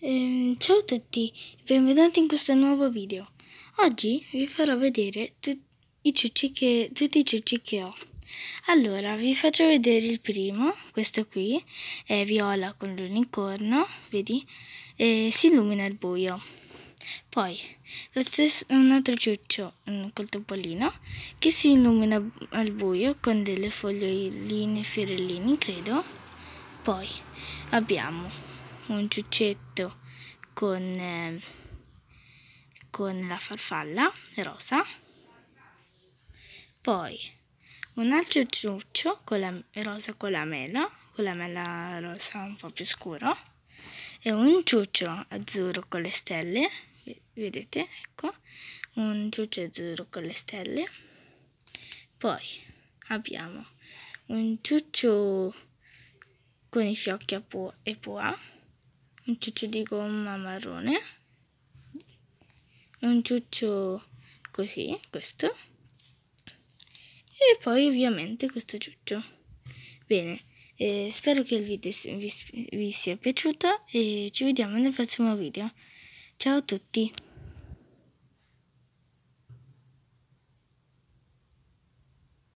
Ehm, ciao a tutti, benvenuti in questo nuovo video. Oggi vi farò vedere tut i che, tutti i ciucci che ho. Allora, vi faccio vedere il primo, questo qui, è viola con l'unicorno, vedi? E si illumina al buio. Poi, stesso, un altro ciuccio col topolino che si illumina al buio con delle foglioline, fiorellini, credo. Poi abbiamo un ciuccetto con, eh, con la farfalla rosa, poi un altro ciuccio con la, rosa con la mela, con la mela rosa un po' più scuro, e un ciuccio azzurro con le stelle, vedete, ecco, un ciuccio azzurro con le stelle, poi abbiamo un ciuccio con i fiocchi a pua e pua, un ciuccio di gomma marrone, un ciuccio così, questo, e poi ovviamente questo ciuccio. Bene, eh, spero che il video vi, vi sia piaciuto e ci vediamo nel prossimo video. Ciao a tutti!